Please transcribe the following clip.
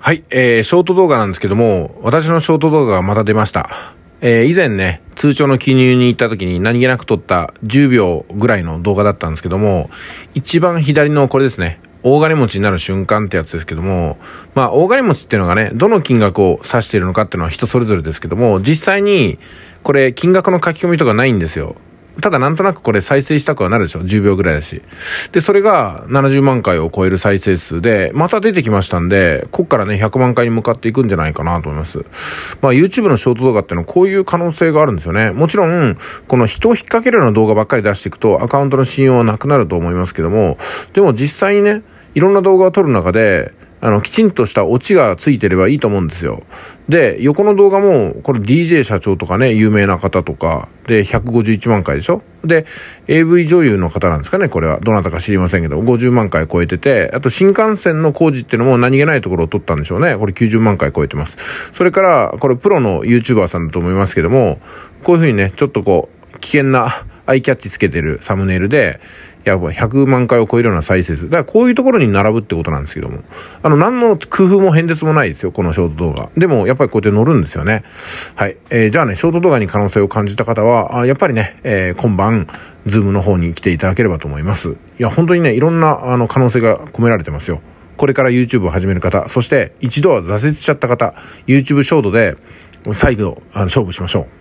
はい、えー、ショート動画なんですけども、私のショート動画がまた出ました。えー、以前ね、通帳の記入に行った時に何気なく撮った10秒ぐらいの動画だったんですけども、一番左のこれですね、大金持ちになる瞬間ってやつですけども、まあ大金持ちっていうのがね、どの金額を指しているのかっていうのは人それぞれですけども、実際にこれ金額の書き込みとかないんですよ。ただなんとなくこれ再生したくはなるでしょ ?10 秒ぐらいだし。で、それが70万回を超える再生数で、また出てきましたんで、こっからね、100万回に向かっていくんじゃないかなと思います。まあ、YouTube のショート動画ってのはこういう可能性があるんですよね。もちろん、この人を引っ掛けるような動画ばっかり出していくと、アカウントの信用はなくなると思いますけども、でも実際にね、いろんな動画を撮る中で、あの、きちんとしたオチがついてればいいと思うんですよ。で、横の動画も、これ DJ 社長とかね、有名な方とか、で、151万回でしょで、AV 女優の方なんですかね、これは。どなたか知りませんけど、50万回超えてて、あと新幹線の工事っていうのも何気ないところを取ったんでしょうね。これ90万回超えてます。それから、これプロの YouTuber さんだと思いますけども、こういうふうにね、ちょっとこう、危険な、アイキャッチつけてるサムネイルで、やっぱ100万回を超えるような再生数。だからこういうところに並ぶってことなんですけども。あの、何の工夫も変哲もないですよ、このショート動画。でも、やっぱりこうやって乗るんですよね。はい。えー、じゃあね、ショート動画に可能性を感じた方は、あやっぱりね、えー、今晩、ズームの方に来ていただければと思います。いや、本当にね、いろんな、あの、可能性が込められてますよ。これから YouTube を始める方、そして一度は挫折しちゃった方、YouTube ショートで再度あの勝負しましょう。